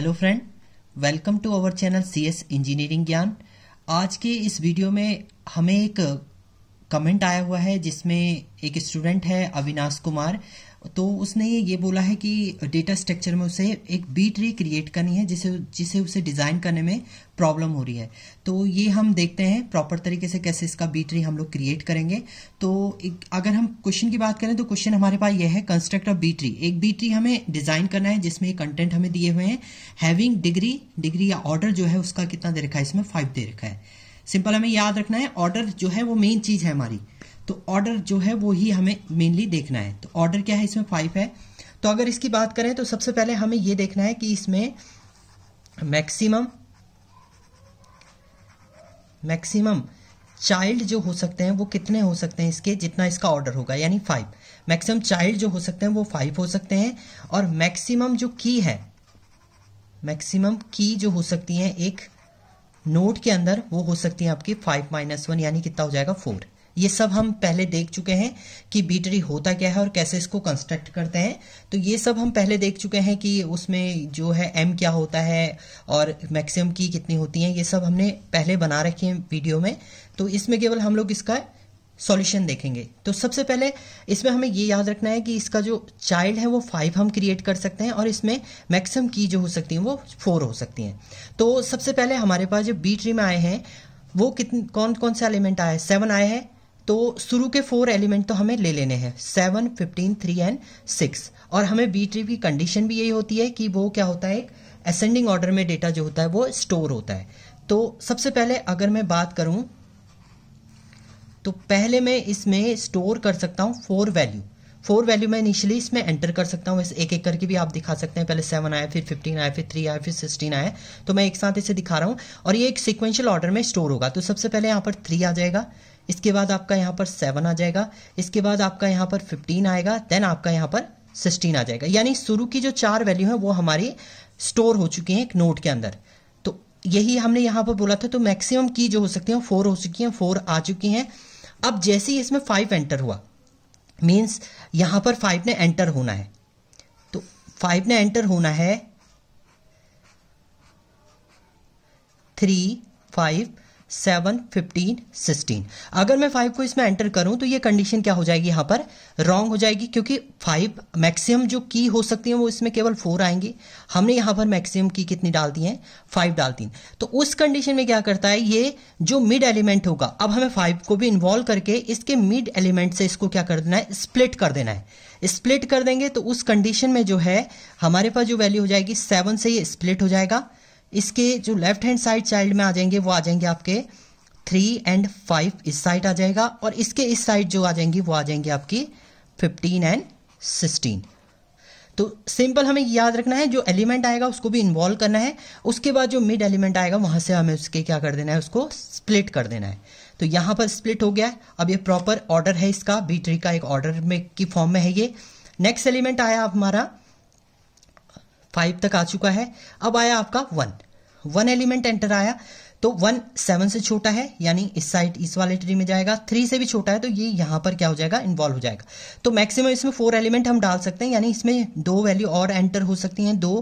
hello friend welcome to our channel CS engineering Gyan आज के इस वीडियो में हमें एक कमेंट आया हुआ है जिसमें एक स्टूडेंट है अविनाश कुमार तो उसने ये बोला है कि डेटा स्ट्रक्चर में उसे एक बी ट्री क्रिएट करनी है जिसे जिसे उसे डिज़ाइन करने में प्रॉब्लम हो रही है तो ये हम देखते हैं प्रॉपर तरीके से कैसे इसका बी ट्री हम लोग क्रिएट करेंगे तो एक, अगर हम क्वेश्चन की बात करें तो क्वेश्चन हमारे पास ये है कंस्ट्रक्ट ऑफ बी ट्री एक बी ट्री हमें डिज़ाइन करना है जिसमें कंटेंट हमें दिए हुए हैं हैविंग डिग्री डिग्री या ऑर्डर जो है उसका कितना दे रखा है इसमें फाइव दे रखा है सिंपल हमें याद रखना है ऑर्डर जो है वो मेन चीज़ है हमारी तो ऑर्डर जो है वो ही हमें मेनली देखना है तो ऑर्डर क्या है इसमें फाइव है तो अगर इसकी बात करें तो सबसे पहले हमें ये देखना है कि इसमें मैक्सिमम मैक्सिमम चाइल्ड जो हो सकते हैं वो कितने हो सकते हैं इसके जितना इसका ऑर्डर होगा यानी फाइव मैक्सिमम चाइल्ड जो हो सकते हैं वो फाइव हो सकते हैं और मैक्सिमम जो की है मैक्सिमम की जो हो सकती है एक नोट के अंदर वो हो सकती है आपकी फाइव माइनस वन यानी कितना हो जाएगा फोर ये सब हम पहले देख चुके हैं कि बी ट्री होता क्या है और कैसे इसको कंस्ट्रक्ट करते हैं तो ये सब हम पहले देख चुके हैं कि उसमें जो है एम क्या होता है और मैक्सिमम की कितनी होती है ये सब हमने पहले बना रखे हैं वीडियो में तो इसमें केवल हम लोग इसका सॉल्यूशन देखेंगे तो सबसे पहले इसमें हमें ये याद रखना है कि इसका जो चाइल्ड है वो फाइव हम क्रिएट कर सकते हैं और इसमें मैक्सिमम की जो हो सकती है वो फोर हो सकती हैं तो सबसे पहले हमारे पास जो बी ट्री में आए हैं वो कितने कौन कौन सा एलिमेंट आए सेवन आए हैं तो शुरू के फोर एलिमेंट तो हमें ले लेने हैं seven fifteen three and six और हमें बी ट्री की कंडीशन भी यही होती है कि वो क्या होता है एक असेंडिंग ऑर्डर में डेटा जो होता है वो स्टोर होता है तो सबसे पहले अगर मैं बात करूं तो पहले मैं इसमें स्टोर कर सकता हूं फोर वैल्यू फोर वैल्यू मैं इनिशियली इसमें एंटर कर सकता हूं एक एक करके भी आप दिखा सकते हैं पहले सेवन आया फिर फिफ्टीन आया फिर थ्री आया फिर सिक्सटीन आया तो मैं एक साथ इसे दिखा रहा हूं और ये एक सिक्वेंशियल ऑर्डर में स्टोर होगा तो सबसे पहले यहां पर थ्री आ जाएगा इसके बाद आपका यहाँ पर सेवन आ जाएगा इसके बाद आपका यहाँ पर फिफ्टीन आएगा देन आपका यहाँ पर सिक्सटीन आ जाएगा यानी शुरू की जो चार वैल्यू है वो हमारी स्टोर हो चुकी है एक नोट के अंदर तो यही हमने यहाँ पर बोला था तो मैक्सिमम की जो हो सकती है फोर हो चुकी है फोर आ चुकी है अब जैसे ही इसमें फाइव एंटर हुआ मीन्स यहां पर फाइव ने एंटर होना है तो फाइव ने एंटर होना है three five seven fifteen sixteen अगर मैं फाइव को इसमें एंटर करूं तो ये कंडीशन क्या हो जाएगी यहां पर रॉन्ग हो जाएगी क्योंकि फाइव मैक्सिमम जो की हो सकती है वो इसमें केवल फोर आएंगी हमने यहां पर मैक्सिमम की कितनी डाल दी है फाइव डाल दी तो उस कंडीशन में क्या करता है ये जो मिड एलिमेंट होगा अब हमें फाइव को भी इन्वॉल्व करके इसके मिड एलिमेंट से इसको क्या कर देना है स्प्लिट कर देना है स्प्लिट कर देंगे तो उस कंडीशन में जो है हमारे पास जो वैल्यू हो जाएगी सेवन से ये स्प्लिट हो जाएगा इसके जो लेफ्ट हैंड साइड चाइल्ड में आ जाएंगे वो आ जाएंगे आपके थ्री एंड फाइव इस साइड आ जाएगा और इसके इस साइड जो आ जाएंगे वो आ जाएंगे आपकी फिफ्टीन एंड सिक्सटीन तो सिंपल हमें याद रखना है जो एलिमेंट आएगा उसको भी इन्वॉल्व करना है उसके बाद जो मिड एलिमेंट आएगा वहां से हमें उसके क्या कर देना है उसको स्प्लिट कर देना है तो यहां पर स्प्लिट हो गया अब ये प्रॉपर ऑर्डर है इसका बी ट्री का एक ऑर्डर में की फॉर्म में है ये नेक्स्ट एलिमेंट आया हमारा फाइव तक आ चुका है अब आया आपका वन वन एलिमेंट एंटर आया तो वन सेवन से छोटा है यानी इस साइड इस वाले ट्री में जाएगा थ्री से भी छोटा है तो ये यहां पर क्या हो जाएगा इन्वॉल्व हो जाएगा तो मैक्सिमम इसमें फोर एलिमेंट हम डाल सकते हैं यानी इसमें दो वैल्यू और एंटर हो सकती हैं दो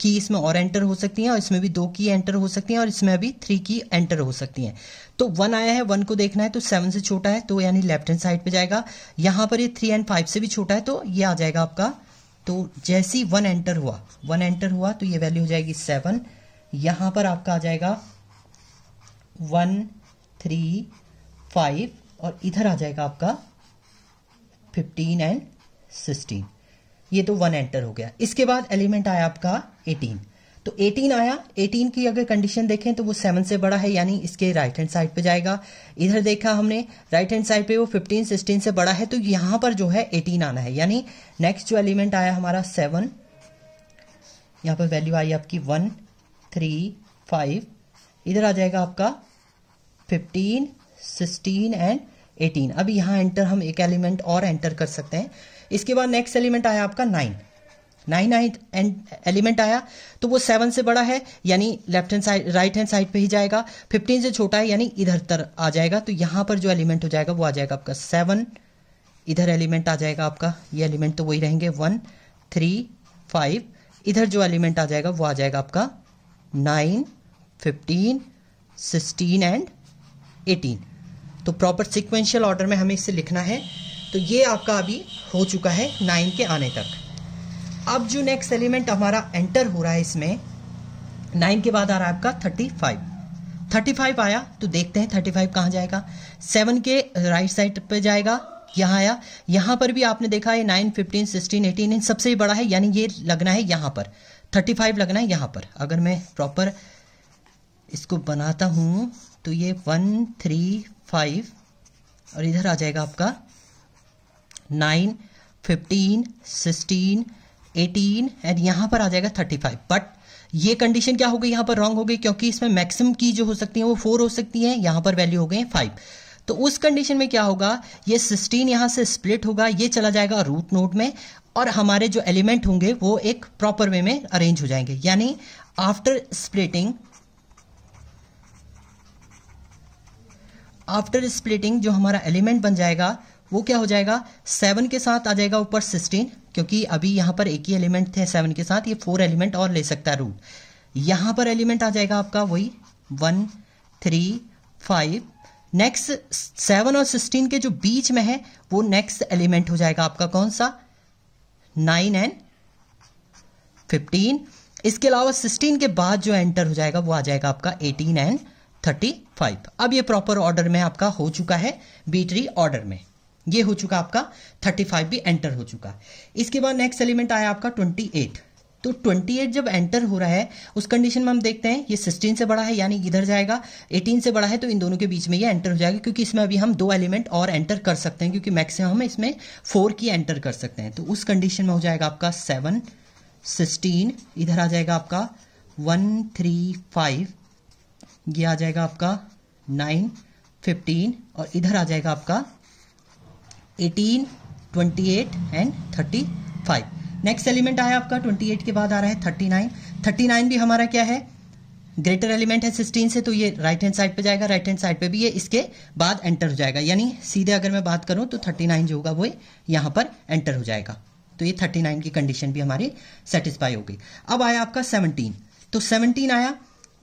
की इसमें और एंटर हो सकती हैं और इसमें भी दो की एंटर हो सकती हैं और इसमें अभी थ्री की एंटर हो सकती हैं तो वन आया है वन को देखना है तो सेवन से छोटा है तो यानी लेफ्ट हैंड साइड पर जाएगा यहां पर ये थ्री एंड फाइव से भी छोटा है तो ये आ जाएगा आपका तो जैसे ही वन एंटर हुआ वन एंटर हुआ तो ये वैल्यू हो जाएगी सेवन यहां पर आपका आ जाएगा वन थ्री फाइव और इधर आ जाएगा आपका फिफ्टीन एंड सिक्सटीन ये तो वन एंटर हो गया इसके बाद एलिमेंट आया आपका एटीन तो 18 आया 18 की अगर कंडीशन देखें तो वो 7 से बड़ा है यानी इसके राइट हैंड साइड पे जाएगा इधर देखा हमने राइट हैंड साइड पे वो 15 16 से बड़ा है तो यहां पर जो है 18 आना है यानी नेक्स्ट जो एलिमेंट आया हमारा 7 यहां पर वैल्यू आई आपकी 1 3 5 इधर आ जाएगा आपका 15 16 एंड 18 अब यहां एंटर हम एक एलिमेंट और एंटर कर सकते हैं इसके बाद नेक्स्ट एलिमेंट आया आपका nine nine ninth and element आया तो वो सेवन से बड़ा है यानी left hand side right hand side पे ही जाएगा फिफ्टीन से छोटा है यानी इधर तर आ जाएगा तो यहां पर जो एलिमेंट हो जाएगा वो आ जाएगा आपका सेवन इधर एलिमेंट आ जाएगा आपका ये एलिमेंट तो वही रहेंगे वन थ्री फाइव इधर जो एलिमेंट आ जाएगा वो आ जाएगा आपका nine fifteen sixteen and eighteen तो प्रॉपर सिक्वेंशियल ऑर्डर में हमें इसे लिखना है तो ये आपका अभी हो चुका है नाइन के आने तक अब जो नेक्स्ट एलिमेंट हमारा एंटर हो रहा है इसमें नाइन के बाद आ रहा है आपका थर्टी फाइव थर्टी फाइव आया तो देखते हैं थर्टी फाइव कहाँ जाएगा सेवन के राइट साइड पे जाएगा यहाँ आया यहाँ पर भी आपने देखा है नाइन फिफ्टीन सिक्सटीन एटीन इन सबसे बड़ा है यानी ये लगना है यहाँ पर थर्टी फाइव लगना है यहाँ पर अगर मैं प्रॉपर इसको बनाता हूँ तो ये वन थ्री फाइव और इधर आ जाएगा आपका nine fifteen sixteen eighteen and यहां पर आ जाएगा थर्टी फाइव बट ये कंडीशन क्या हो गई यहां पर रॉन्ग हो गई क्योंकि इसमें मैक्सिमम की जो हो सकती है वो फोर हो सकती है यहां पर वैल्यू हो गए फाइव तो उस कंडीशन में क्या होगा ये सिक्सटीन यहां से स्प्लिट होगा ये चला जाएगा रूट नोट में और हमारे जो एलिमेंट होंगे वो एक प्रॉपर वे में अरेंज हो जाएंगे यानी आफ्टर स्प्लिटिंग आफ्टर स्प्लिटिंग जो हमारा एलिमेंट बन जाएगा वो क्या हो जाएगा सेवन के साथ आ जाएगा ऊपर सिक्सटीन क्योंकि अभी यहां पर एक ही एलिमेंट थे सेवन के साथ ये फोर एलिमेंट और ले सकता है रूट यहां पर एलिमेंट आ जाएगा आपका वही one three five next seven और सिक्सटीन के जो बीच में है वो नेक्स्ट एलिमेंट हो जाएगा आपका कौन सा नाइन एंड फिफ्टीन इसके अलावा सिक्सटीन के बाद जो एंटर हो जाएगा वो आ जाएगा आपका एटीन एंड थर्टी फाइव अब ये प्रॉपर ऑर्डर में आपका हो चुका है बीटरी ऑर्डर में ये हो चुका आपका 35 भी एंटर हो चुका इसके बाद नेक्स्ट एलिमेंट आया आपका 28 तो 28 जब एंटर हो रहा है उस कंडीशन में हम देखते हैं ये 16 से बड़ा है यानी इधर जाएगा 18 से बड़ा है तो इन दोनों के बीच में ये एंटर हो जाएगा क्योंकि इसमें अभी हम दो एलिमेंट और एंटर कर सकते हैं क्योंकि मैक्सिमम हम इसमें फोर की एंटर कर सकते हैं तो उस कंडीशन में हो जाएगा आपका सेवन सिक्सटीन इधर आ जाएगा आपका वन थ्री फाइव ये आ जाएगा आपका नाइन फिफ्टीन और इधर आ जाएगा आपका eighteen twenty eight and thirty five next element आया आपका ट्वेंटी एट के बाद आ रहा है थर्टी नाइन थर्टी नाइन भी हमारा क्या है ग्रेटर एलिमेंट है सिक्सटीन से तो ये राइट हैंड साइड पे जाएगा राइट हैंड साइड पे भी ये इसके बाद एंटर हो जाएगा यानी सीधे अगर मैं बात करूं तो थर्टी नाइन जो होगा वो यहां पर एंटर हो जाएगा तो ये थर्टी नाइन की कंडीशन भी हमारी सेटिस्फाई हो गई अब आया आपका सेवनटीन तो सेवनटीन आया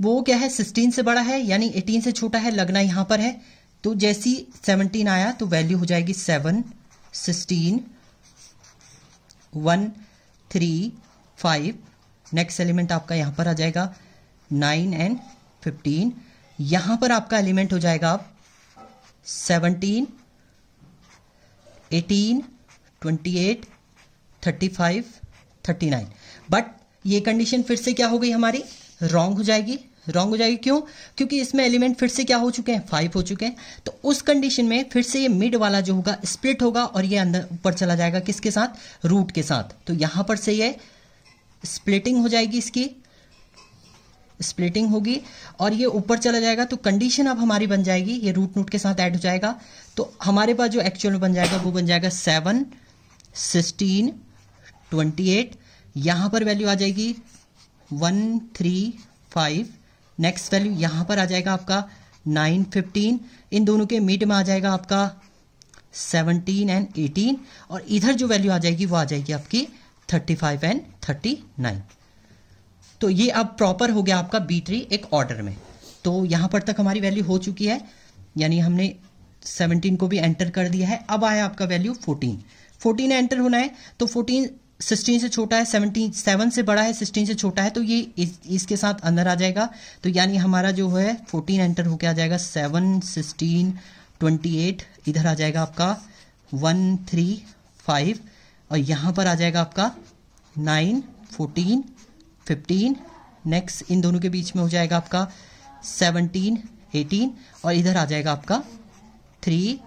वो क्या है सिक्सटीन से बड़ा है यानी एटीन से छोटा है लगना यहां पर है तो जैसी सेवनटीन आया तो वैल्यू हो जाएगी seven sixteen one three five next element आपका यहां पर आ जाएगा नाइन एंड फिफ्टीन यहां पर आपका एलिमेंट हो जाएगा आप seventeen eighteen twenty eight thirty five thirty nine but ये कंडीशन फिर से क्या हो गई हमारी रॉन्ग हो जाएगी रॉन्ग हो जाएगी क्यों क्योंकि इसमें एलिमेंट फिर से क्या हो चुके हैं फाइव हो चुके हैं तो उस कंडीशन में फिर से ये मिड वाला जो होगा स्प्लिट होगा और ये अंदर ऊपर चला जाएगा किसके साथ रूट के साथ तो यहां पर से ये स्प्लिटिंग हो जाएगी इसकी स्प्लिटिंग होगी और ये ऊपर चला जाएगा तो कंडीशन अब हमारी बन जाएगी ये रूट नूट के साथ ऐड हो जाएगा तो हमारे पास जो एक्चुअल बन जाएगा वो बन जाएगा सेवन सिक्सटीन ट्वेंटी एट यहाँ पर वैल्यू आ जाएगी one three five next value यहां पर आ जाएगा आपका नाइन फिफ्टीन इन दोनों के मिड में आ जाएगा आपका सेवनटीन एंड एटीन और इधर जो वैल्यू आ जाएगी वो आ जाएगी आपकी thirty five and thirty nine तो ये अब प्रॉपर हो गया आपका बी ट्री एक ऑर्डर में तो यहां पर तक हमारी वैल्यू हो चुकी है यानी हमने सेवनटीन को भी एंटर कर दिया है अब आया आपका वैल्यू फोर्टीन फोर्टीन एंटर होना है तो फोर्टीन सिक्सटीन से छोटा है सेवनटीन सेवन से बड़ा है सिक्सटीन से छोटा है तो ये इस, इसके साथ अंदर आ जाएगा तो यानी हमारा जो है फोर्टीन एंटर होके आ जाएगा सेवन सिक्सटीन ट्वेंटी एट इधर आ जाएगा आपका वन थ्री फाइव और यहाँ पर आ जाएगा आपका नाइन फोर्टीन फिफ्टीन नेक्स्ट इन दोनों के बीच में हो जाएगा आपका सेवनटीन एटीन और इधर आ जाएगा आपका three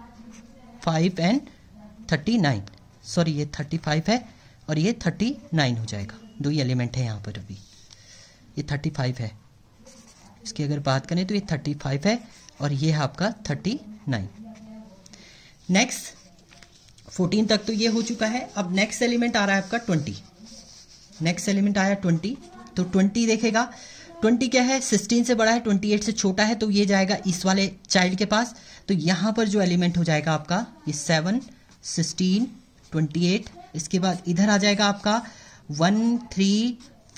five and thirty nine sorry ये थर्टी फाइव है और ये थर्टी नाइन हो जाएगा दो ही एलिमेंट है यहाँ पर अभी ये थर्टी फाइव है इसकी अगर बात करें तो ये थर्टी फाइव है और ये है आपका थर्टी नाइन नेक्स्ट फोर्टीन तक तो ये हो चुका है अब नेक्स्ट एलिमेंट आ रहा है आपका ट्वेंटी नेक्स्ट एलिमेंट आया ट्वेंटी तो ट्वेंटी देखेगा ट्वेंटी क्या है सिक्सटीन से बड़ा है ट्वेंटी एट से छोटा है तो ये जाएगा इस वाले चाइल्ड के पास तो यहाँ पर जो एलिमेंट हो जाएगा आपका ये सेवन सिक्सटीन ट्वेंटी एट इसके बाद इधर आ जाएगा आपका वन थ्री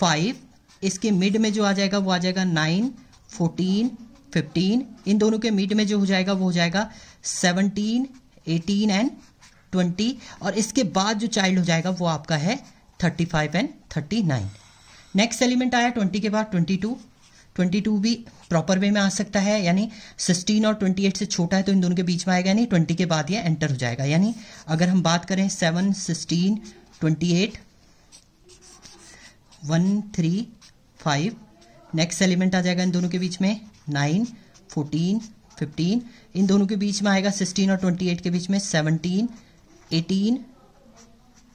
फाइव इसके मिड में जो आ जाएगा वो आ जाएगा नाइन फोर्टीन फिफ्टीन इन दोनों के मिड में जो हो जाएगा वो हो जाएगा सेवनटीन एटीन एंड ट्वेंटी और इसके बाद जो चाइल्ड हो जाएगा वो आपका है thirty five and thirty nine next element आया ट्वेंटी के बाद ट्वेंटी टू ट्वेंटी टू भी प्रॉपर वे में आ सकता है यानी सिक्सटीन और ट्वेंटी एट से छोटा है तो इन दोनों के बीच में आएगा यानी ट्वेंटी के बाद ये एंटर हो जाएगा यानी अगर हम बात करें seven sixteen twenty eight one three five next element आ जाएगा इन दोनों के बीच में नाइन फोर्टीन फिफ्टीन इन दोनों के बीच में आएगा सिक्सटीन और ट्वेंटी एट के बीच में seventeen eighteen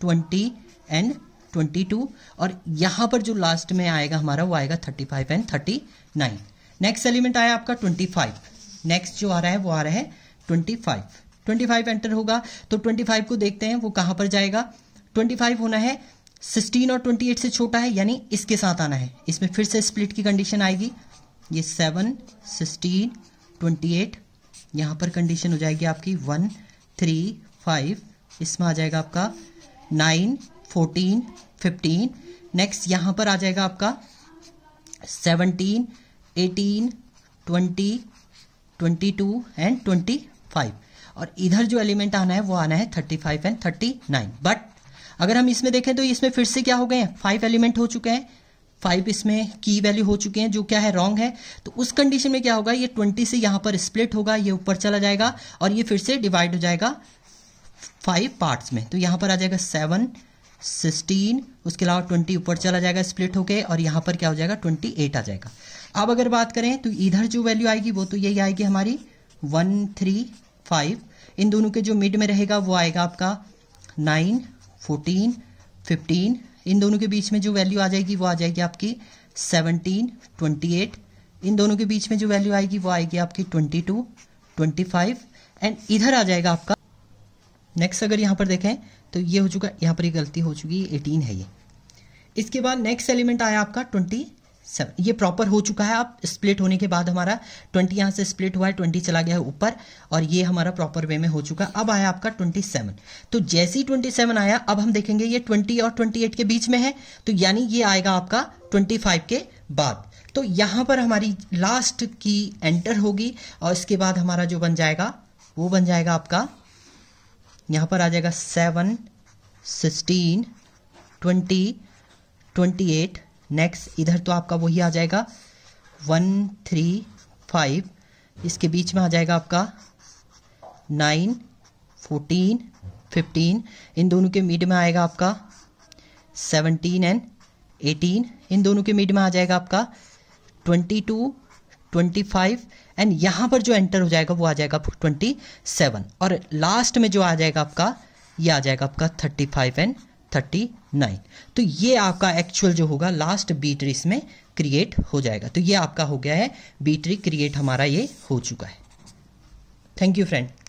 twenty and twenty two और यहां पर जो लास्ट में आएगा हमारा वो आएगा thirty five and thirty nine next element आया आपका ट्वेंटी फाइव नेक्स्ट जो आ रहा है वो आ रहा है twenty five twenty five enter होगा तो ट्वेंटी फाइव को देखते हैं वो कहां पर जाएगा ट्वेंटी फाइव होना है सिक्सटीन और ट्वेंटी एट से छोटा है यानी इसके साथ आना है इसमें फिर से स्प्लिट की कंडीशन आएगी ये सेवन सिक्सटीन ट्वेंटी एट यहां पर कंडीशन हो जाएगी आपकी वन थ्री फाइव इसमें आ जाएगा आपका नाइन फोर्टीन फिफ्टीन नेक्स्ट यहां पर आ जाएगा आपका seventeen eighteen twenty twenty two and twenty five और इधर जो एलिमेंट आना है वो आना है thirty five and thirty nine but अगर हम इसमें देखें तो इसमें फिर से क्या हो गए फाइव एलिमेंट हो चुके हैं फाइव इसमें की वैल्यू हो चुके हैं जो क्या है रॉन्ग है तो उस कंडीशन में क्या होगा ये ट्वेंटी से यहां पर स्प्लिट होगा ये ऊपर चला जाएगा और ये फिर से डिवाइड हो जाएगा फाइव पार्ट्स में तो यहां पर आ जाएगा सेवन सिक्सटीन उसके अलावा ट्वेंटी ऊपर चला जाएगा स्प्लिट होके और यहाँ पर क्या हो जाएगा ट्वेंटी एट आ जाएगा अब अगर बात करें तो इधर जो वैल्यू आएगी वो तो यही आएगी हमारी वन थ्री फाइव इन दोनों के जो मिड में रहेगा वो आएगा आपका नाइन फोर्टीन फिफ्टीन इन दोनों के बीच में जो वैल्यू आ जाएगी वो आ जाएगी आपकी सेवनटीन ट्वेंटी एट इन दोनों के बीच में जो वैल्यू आएगी वो आएगी आपकी twenty two twenty five and इधर आ जाएगा आपका नेक्स्ट अगर यहाँ पर देखें तो ये हो चुका यहाँ पर ये गलती हो चुकी है एटीन है ये इसके बाद नेक्स्ट एलिमेंट आया आपका ट्वेंटी सेवन ये प्रॉपर हो चुका है आप स्प्लिट होने के बाद हमारा ट्वेंटी यहाँ से स्प्लिट हुआ है ट्वेंटी चला गया है ऊपर और ये हमारा प्रॉपर वे में हो चुका है अब आया आपका ट्वेंटी सेवन तो जैसे ही ट्वेंटी सेवन आया अब हम देखेंगे ये ट्वेंटी और ट्वेंटी एट के बीच में है तो यानी ये आएगा आपका ट्वेंटी फाइव के बाद तो यहाँ पर हमारी लास्ट की एंटर होगी और इसके बाद हमारा जो बन जाएगा वो बन जाएगा आपका यहाँ पर आ जाएगा seven sixteen twenty twenty eight next इधर तो आपका वही आ जाएगा वन थ्री फाइव इसके बीच में आ जाएगा आपका नाइन फोर्टीन फिफ्टीन इन दोनों के मिड में आएगा आपका सेवनटीन एंड एटीन इन दोनों के मिड में आ जाएगा आपका twenty two twenty five and यहाँ पर जो एंटर हो जाएगा वो आ जाएगा आपका ट्वेंटी सेवन और लास्ट में जो आ जाएगा आपका ये आ जाएगा आपका thirty five and thirty nine तो ये आपका एक्चुअल जो होगा लास्ट बीटरी इसमें क्रिएट हो जाएगा तो ये आपका हो गया है बीटरी क्रिएट हमारा ये हो चुका है थैंक यू फ्रेंड